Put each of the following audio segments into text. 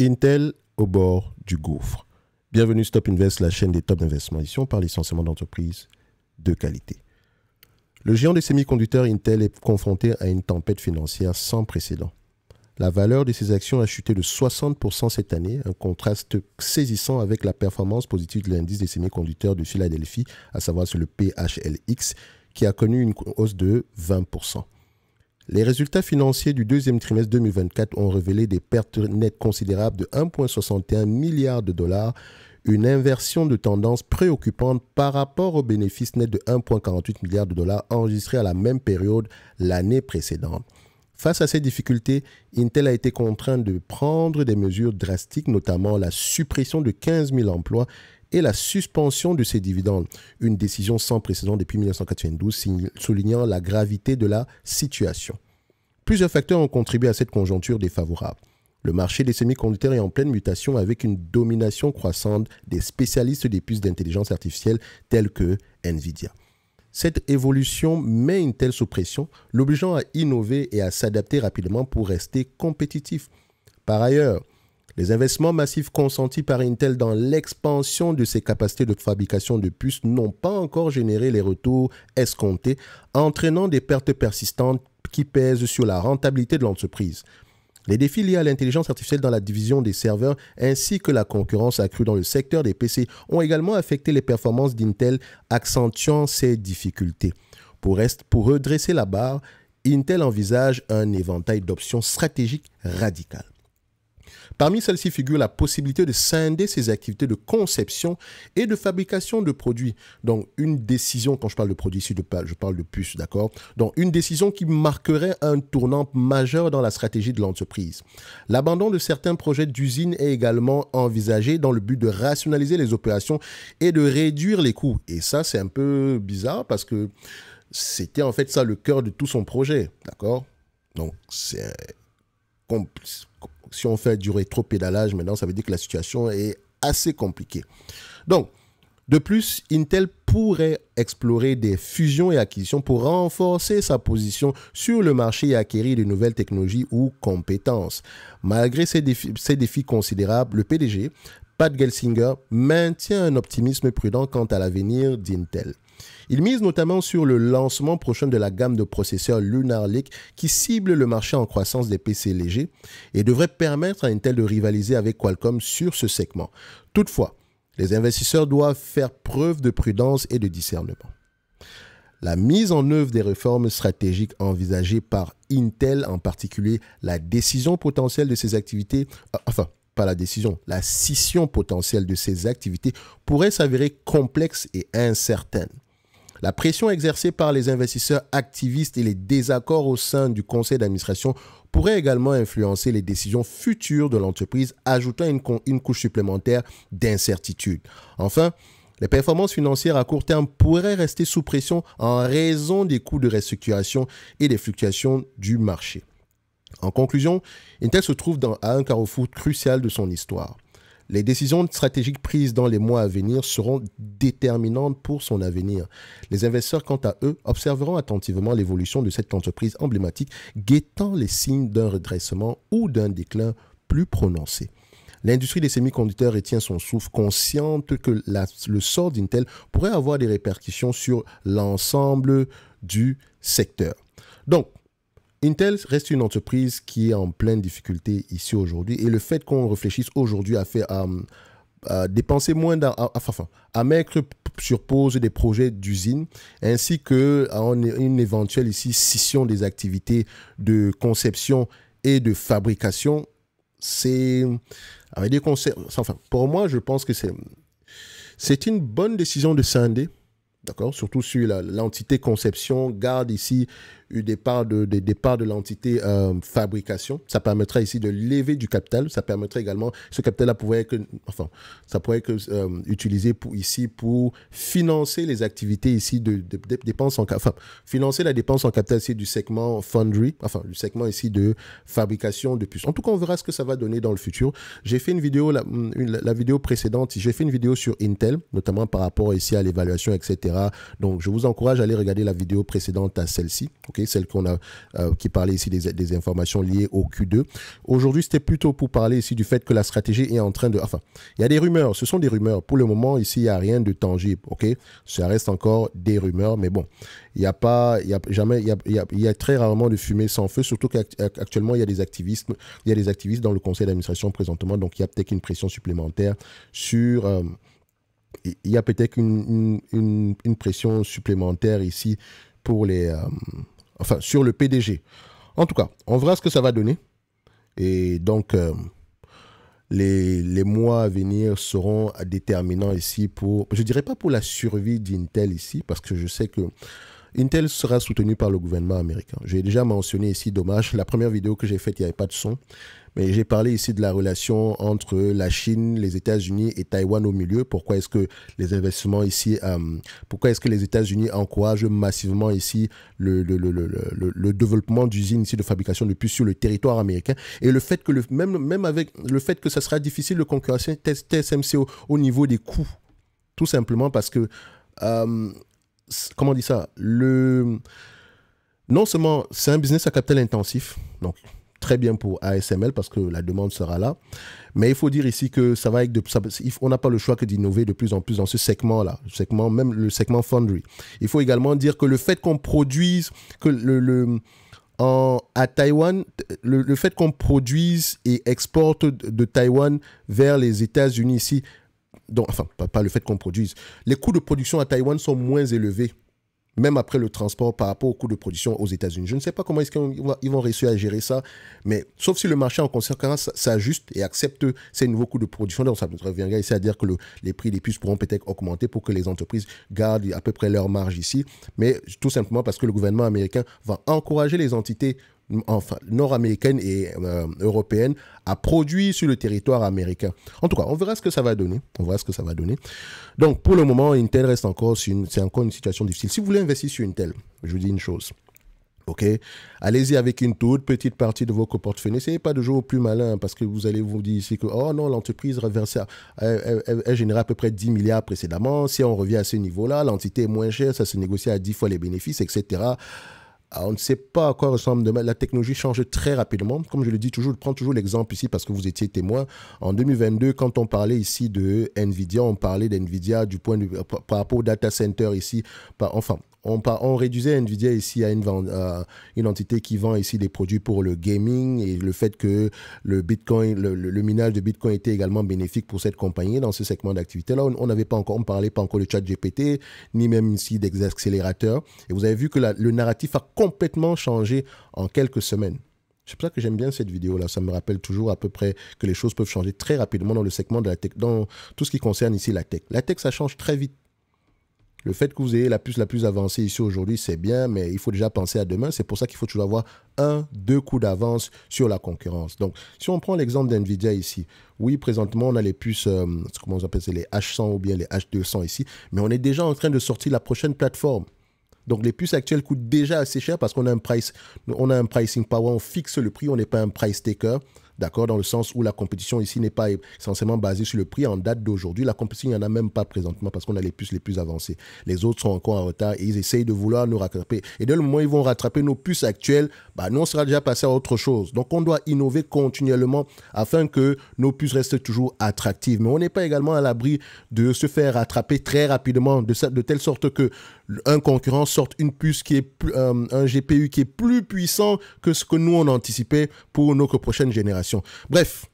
Intel au bord du gouffre. Bienvenue Stop Invest, la chaîne des top d'investissement. Ici, par parle d'entreprises de qualité. Le géant des semi-conducteurs Intel est confronté à une tempête financière sans précédent. La valeur de ses actions a chuté de 60% cette année, un contraste saisissant avec la performance positive de l'indice des semi-conducteurs de Philadelphie, à savoir sur le PHLX, qui a connu une hausse de 20%. Les résultats financiers du deuxième trimestre 2024 ont révélé des pertes nettes considérables de 1,61 milliard de dollars, une inversion de tendance préoccupante par rapport aux bénéfices nets de 1,48 milliard de dollars enregistrés à la même période l'année précédente. Face à ces difficultés, Intel a été contraint de prendre des mesures drastiques, notamment la suppression de 15 000 emplois et la suspension de ses dividendes. Une décision sans précédent depuis 1992 soulignant la gravité de la situation. Plusieurs facteurs ont contribué à cette conjoncture défavorable. Le marché des semi-conducteurs est en pleine mutation avec une domination croissante des spécialistes des puces d'intelligence artificielle tels que Nvidia. Cette évolution met telle sous pression, l'obligeant à innover et à s'adapter rapidement pour rester compétitif. Par ailleurs, les investissements massifs consentis par Intel dans l'expansion de ses capacités de fabrication de puces n'ont pas encore généré les retours escomptés, entraînant des pertes persistantes qui pèsent sur la rentabilité de l'entreprise. Les défis liés à l'intelligence artificielle dans la division des serveurs ainsi que la concurrence accrue dans le secteur des PC ont également affecté les performances d'Intel, accentuant ces difficultés. Pour, pour redresser la barre, Intel envisage un éventail d'options stratégiques radicales. Parmi celles-ci figure la possibilité de scinder ses activités de conception et de fabrication de produits. Donc, une décision, quand je parle de produits je parle de puces, d'accord Donc, une décision qui marquerait un tournant majeur dans la stratégie de l'entreprise. L'abandon de certains projets d'usines est également envisagé dans le but de rationaliser les opérations et de réduire les coûts. Et ça, c'est un peu bizarre parce que c'était en fait ça le cœur de tout son projet, d'accord Donc, c'est euh, complice si on fait du rétro-pédalage maintenant, ça veut dire que la situation est assez compliquée. Donc, de plus, Intel pourrait explorer des fusions et acquisitions pour renforcer sa position sur le marché et acquérir de nouvelles technologies ou compétences. Malgré ces défis, ces défis considérables, le PDG, Pat Gelsinger, maintient un optimisme prudent quant à l'avenir d'Intel. Il mise notamment sur le lancement prochain de la gamme de processeurs Lunar Lake qui cible le marché en croissance des PC légers et devrait permettre à Intel de rivaliser avec Qualcomm sur ce segment. Toutefois, les investisseurs doivent faire preuve de prudence et de discernement. La mise en œuvre des réformes stratégiques envisagées par Intel, en particulier la décision potentielle de ses activités, euh, enfin, pas la décision, la scission potentielle de ses activités pourrait s'avérer complexe et incertaine. La pression exercée par les investisseurs activistes et les désaccords au sein du conseil d'administration pourraient également influencer les décisions futures de l'entreprise, ajoutant une, couche supplémentaire d'incertitude. Enfin, les performances financières à court terme pourraient rester sous pression en raison des coûts de restructuration et des fluctuations du marché. En conclusion, Intel se trouve dans, à un carrefour crucial de son histoire. Les décisions stratégiques prises dans les mois à venir seront déterminantes pour son avenir. Les investisseurs, quant à eux, observeront attentivement l'évolution de cette entreprise emblématique, guettant les signes d'un redressement ou d'un déclin plus prononcé. L'industrie des semi-conducteurs retient son souffle, consciente que le sort d'Intel pourrait avoir des répercussions sur l'ensemble du secteur. Donc, Intel reste une entreprise qui est en pleine difficulté ici aujourd'hui. Et le fait qu'on réfléchisse aujourd'hui à faire... dépenser moins d à, mettre sur pause des projets d'usine ainsi que une éventuelle ici scission des activités de conception et de fabrication c'est des enfin pour moi je pense que c'est c'est une bonne décision de scinder D'accord Surtout sur l'entité conception, garde ici eu des parts de, de l'entité euh, fabrication. Ça permettra ici de lever du capital. Ça permettra également, ce capital-là pourrait être, enfin, ça pourrait être euh, utilisé pour, ici pour financer les activités ici de, dépenses en, enfin, financer la dépense en capital ici du segment foundry, enfin, du segment ici de fabrication de puces. En tout cas, on verra ce que ça va donner dans le futur. J'ai fait une vidéo, la, vidéo précédente, j'ai fait une vidéo sur Intel, notamment par rapport ici à l'évaluation, etc. Donc, je vous encourage à aller regarder la vidéo précédente à celle-ci. Celle qu'on a, qui parlait ici des, informations liées au Q2. Aujourd'hui, c'était plutôt pour parler ici du fait que la stratégie est en train de, enfin, il y a des rumeurs, ce sont des rumeurs. Pour le moment, ici, il n'y a rien de tangible, ok? Ça reste encore des rumeurs, mais bon, il n'y a pas, il y a jamais, il y très rarement de fumée sans feu, surtout qu'actuellement, il y a des activistes, il y des activistes dans le conseil d'administration présentement, donc il y a peut-être une pression supplémentaire sur, il y a peut-être une, pression supplémentaire ici pour les, Enfin, sur le PDG. En tout cas, on verra ce que ça va donner. Et donc, euh, les, mois à venir seront déterminants ici pour, je dirais pas pour la survie d'Intel ici, parce que je sais que Intel sera soutenu par le gouvernement américain. J'ai déjà mentionné ici, dommage, la première vidéo que j'ai faite, il n'y avait pas de son. Mais j'ai parlé ici de la relation entre la Chine, les États-Unis et Taïwan au milieu. Pourquoi est-ce que les investissements ici, euh, pourquoi est-ce que les États-Unis encouragent massivement ici le, développement d'usines de fabrication de puces sur le territoire américain et le fait que le, même, avec le fait que ça sera difficile de concurrencer TSMC au, niveau des coûts, tout simplement parce que euh, comment dit ça le non seulement c'est un business à capital intensif, donc très bien pour ASML parce que la demande sera là. Mais il faut dire ici que ça va être de, on n'a pas le choix que d'innover de plus en plus dans ce segment-là, segment, même le segment foundry. Il faut également dire que le fait qu'on produise, que le, en, à Taïwan, le, fait qu'on produise et exporte de, Taïwan vers les États-Unis ici, donc, enfin, pas, pas le fait qu'on produise, les coûts de production à Taïwan sont moins élevés même après le transport par rapport au coût de production aux États-Unis. Je ne sais pas comment est-ce vont réussir à gérer ça, mais sauf si le marché en conséquence s'ajuste et accepte ces nouveaux coûts de production. Donc ça nous cest à dire que les prix des puces pourront peut-être augmenter pour que les entreprises gardent à peu près leur marge ici, mais tout simplement parce que le gouvernement américain va encourager les entités enfin, nord-américaine et euh, européenne a produit sur le territoire américain. En tout cas, on verra ce que ça va donner. On verra ce que ça va donner. Donc, pour le moment, Intel reste encore c'est encore une situation difficile. Si vous voulez investir sur Intel, je vous dis une chose. OK Allez-y avec une toute petite partie de vos portefeuilles. N'essayez pas de jouer au plus malin parce que vous allez vous dire ici que, oh non, l'entreprise reversée, elle, à peu près 10 milliards précédemment. Si on revient à ce niveau-là, l'entité est moins chère, ça se négocie à 10 fois les bénéfices, etc. Ah, on ne sait pas à quoi ressemble demain. La technologie change très rapidement. Comme je le dis toujours, je prends toujours l'exemple ici parce que vous étiez témoin. En 2022, quand on parlait ici de Nvidia, on parlait d'Nvidia du point de par rapport au data center ici. enfin, on, réduisait Nvidia ici à une, entité qui vend ici des produits pour le gaming et le fait que le Bitcoin, le, minage de Bitcoin était également bénéfique pour cette compagnie dans ce segment d'activité. Là, on n'avait pas encore, on parlait pas encore de chat GPT, ni même ici d'exacélérateur. Et vous avez vu que le narratif a complètement changé en quelques semaines. C'est pour ça que j'aime bien cette vidéo-là. Ça me rappelle toujours à peu près que les choses peuvent changer très rapidement dans le segment de la tech, dans tout ce qui concerne ici la tech. La tech, ça change très vite. Le fait que vous ayez la puce la plus avancée ici aujourd'hui, c'est bien, mais il faut déjà penser à demain. C'est pour ça qu'il faut toujours avoir un, deux coups d'avance sur la concurrence. Donc, si on prend l'exemple d'NVIDIA ici, oui, présentement, on a les puces, euh, comment on appelle les H100 ou bien les H200 ici, mais on est déjà en train de sortir la prochaine plateforme. Donc les puces actuelles coûtent déjà assez cher parce qu'on a un price, on a un pricing power, on fixe le prix, on n'est pas un price taker. D'accord Dans le sens où la compétition ici n'est pas essentiellement basée sur le prix. En date d'aujourd'hui, la compétition, il n'y en a même pas présentement parce qu'on a les puces les plus avancées. Les autres sont encore en retard et ils essayent de vouloir nous rattraper. Et dès le moment où ils vont rattraper nos puces actuelles, bah, nous, on sera déjà passé à autre chose. Donc, on doit innover continuellement afin que nos puces restent toujours attractives. Mais on n'est pas également à l'abri de se faire rattraper très rapidement de, telle sorte que un concurrent sorte une puce qui est euh, un GPU qui est plus puissant que ce que nous on anticipait pour notre prochaine génération. Bref,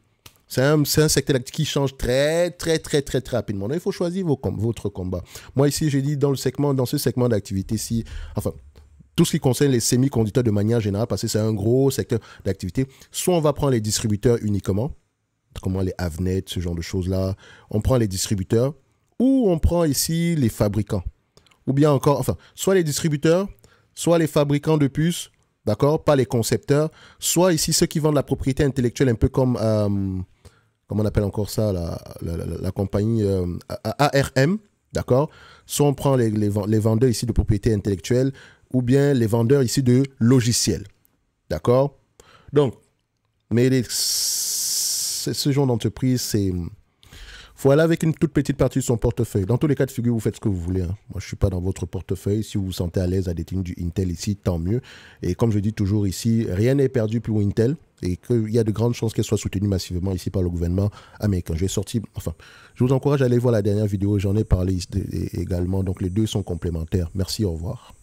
c'est un, un, secteur qui change très, très, très, très, très rapidement. il faut choisir vos votre combat. Moi, ici, j'ai dit dans, le segment, dans ce segment d'activité, si, enfin, tout ce qui concerne les semi-conducteurs de manière générale, parce que c'est un gros secteur d'activité, soit on va prendre les distributeurs uniquement, comme les Avnet, ce genre de choses-là, on prend les distributeurs, ou on prend ici les fabricants. Ou bien encore, enfin, soit les distributeurs, soit les fabricants de puces, d'accord, pas les concepteurs, soit ici ceux qui vendent la propriété intellectuelle un peu comme, euh, comment on appelle encore ça, la, compagnie euh, ARM, d'accord, soit on prend les, les, vendeurs ici de propriété intellectuelle ou bien les vendeurs ici de logiciels, d'accord. Donc, mais ce genre d'entreprise, c'est voilà, avec une toute petite partie de son portefeuille. Dans tous les cas de figure, vous faites ce que vous voulez. Hein. Moi, je suis pas dans votre portefeuille. Si vous vous sentez à l'aise à détenir du Intel ici, tant mieux. Et comme je dis toujours ici, rien n'est perdu pour Intel et qu'il y a de grandes chances qu'elle soit soutenue massivement ici par le gouvernement américain. J'ai sorti, enfin, je vous encourage à aller voir la dernière vidéo, j'en ai parlé également, donc les deux sont complémentaires. Merci, au revoir.